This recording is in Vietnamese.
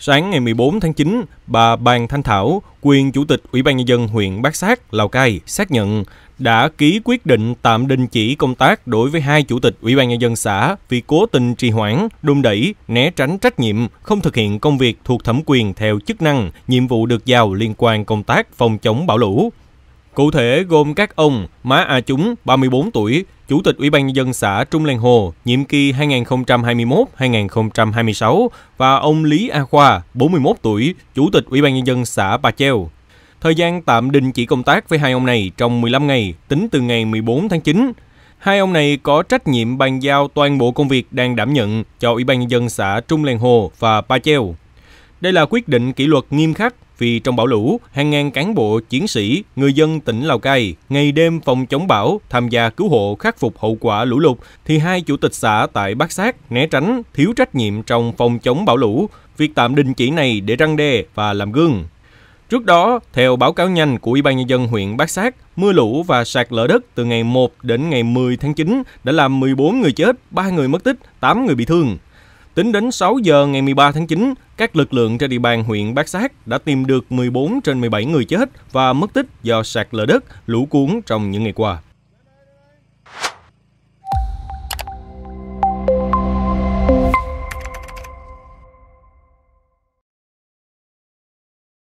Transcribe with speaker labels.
Speaker 1: Sáng ngày 14 tháng 9, bà Bàn Thanh Thảo, quyền Chủ tịch Ủy ban Nhân dân huyện Bát Sát, Lào Cai xác nhận đã ký quyết định tạm đình chỉ công tác đối với hai Chủ tịch Ủy ban Nhân dân xã vì cố tình trì hoãn, đùn đẩy, né tránh trách nhiệm, không thực hiện công việc thuộc thẩm quyền theo chức năng, nhiệm vụ được giao liên quan công tác phòng chống bão lũ. Cụ thể gồm các ông Má A Chúng, 34 tuổi, Chủ tịch Ủy ban nhân dân xã Trung Lan Hồ, nhiệm kỳ 2021-2026 và ông Lý A Khoa, 41 tuổi, Chủ tịch Ủy ban nhân dân xã Bà Treo. Thời gian tạm đình chỉ công tác với hai ông này trong 15 ngày, tính từ ngày 14 tháng 9. Hai ông này có trách nhiệm bàn giao toàn bộ công việc đang đảm nhận cho Ủy ban nhân dân xã Trung Lan Hồ và Ba Treo. Đây là quyết định kỷ luật nghiêm khắc vì trong bão lũ, hàng ngàn cán bộ, chiến sĩ, người dân tỉnh Lào Cai ngày đêm phòng chống bão, tham gia cứu hộ khắc phục hậu quả lũ lụt thì hai chủ tịch xã tại Bát Sát né tránh, thiếu trách nhiệm trong phòng chống bão lũ. Việc tạm đình chỉ này để răng đe và làm gương. Trước đó, theo báo cáo nhanh của Ủy ban nhân dân huyện Bát Sát, mưa lũ và sạt lở đất từ ngày 1 đến ngày 10 tháng 9 đã làm 14 người chết, 3 người mất tích, 8 người bị thương. Tính đến 6 giờ ngày 13 tháng 9, các lực lượng trên địa bàn huyện Bát Sát đã tìm được 14 trên 17 người chết và mất tích do sạt lở đất, lũ cuốn trong những ngày qua.